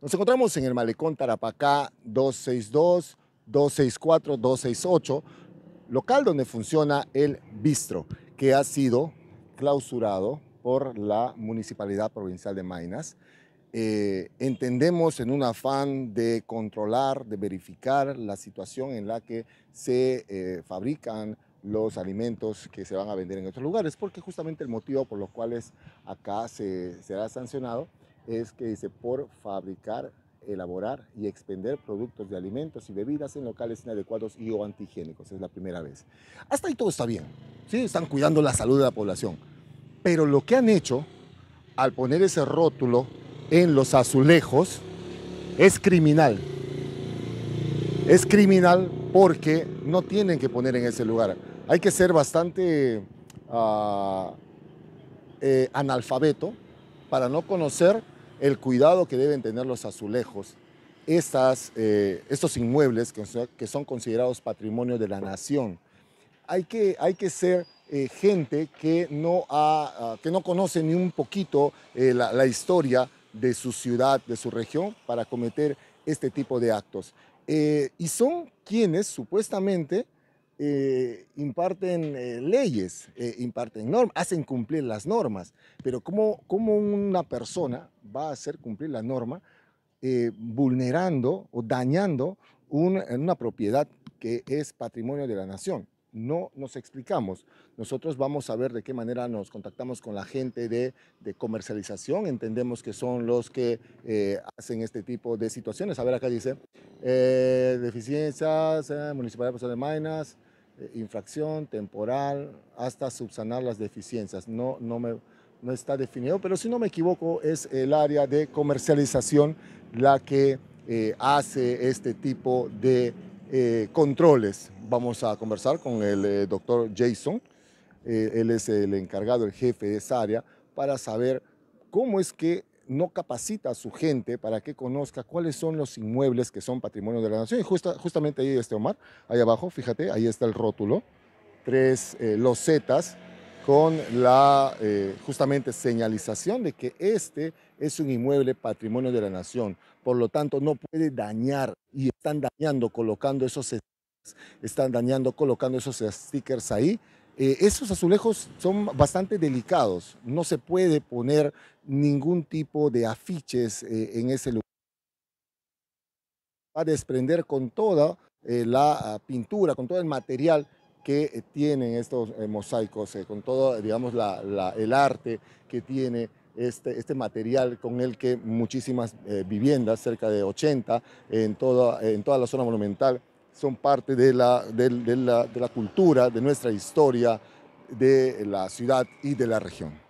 Nos encontramos en el malecón Tarapacá 262, 264, 268, local donde funciona el bistro, que ha sido clausurado por la Municipalidad Provincial de Mainas. Eh, entendemos en un afán de controlar, de verificar la situación en la que se eh, fabrican los alimentos que se van a vender en otros lugares, porque justamente el motivo por los cuales acá se será sancionado es que dice, por fabricar, elaborar y expender productos de alimentos y bebidas en locales inadecuados y o antihigiénicos. Es la primera vez. Hasta ahí todo está bien. Sí, están cuidando la salud de la población. Pero lo que han hecho al poner ese rótulo en los azulejos es criminal. Es criminal porque no tienen que poner en ese lugar. Hay que ser bastante ah, eh, analfabeto para no conocer el cuidado que deben tener los azulejos, estas, eh, estos inmuebles que son, considerados patrimonio de la nación. Hay que, hay que ser eh, gente que no, ah, que no conoce ni un poquito eh, la, historia de su ciudad, de su región, para cometer este tipo de actos. y son quienes supuestamente eh, imparten eh, leyes, eh, imparten normas, hacen cumplir las normas, pero ¿cómo, una persona va a hacer cumplir la norma vulnerando o dañando una propiedad que es patrimonio de la nación? no nos explicamos. Nosotros vamos a ver de qué manera nos contactamos con la gente de, comercialización. Entendemos que son los que hacen este tipo de situaciones. A ver, acá dice, deficiencias, eh, de pues, Minas, eh, infracción temporal hasta subsanar las deficiencias. No, no, me, está definido, pero si no me equivoco es el área de comercialización la que eh, hace este tipo de eh, controles. Vamos a conversar con el doctor Jason, él es el encargado, el jefe de esa área, para saber cómo es que no capacita a su gente para que conozca cuáles son los inmuebles que son patrimonio de la nación. Y justamente ahí, este Omar, ahí abajo, fíjate, ahí está el rótulo, tres los eh, losetas con la eh, justamente señalización de que este es un inmueble patrimonio de la nación. Por lo tanto, no puede dañar y están dañando colocando esos están dañando colocando esos stickers ahí eh, esos azulejos son bastante delicados, no se puede poner ningún tipo de afiches eh, en ese lugar. Va a desprender con toda eh, la ah, pintura, con todo el material que tienen estos mosaicos, con todo, digamos, el arte que tiene este, este, material con el que muchísimas viviendas, cerca de 80 en toda, en toda la zona monumental, son parte de la, de la cultura, de nuestra historia, de la ciudad y de la región.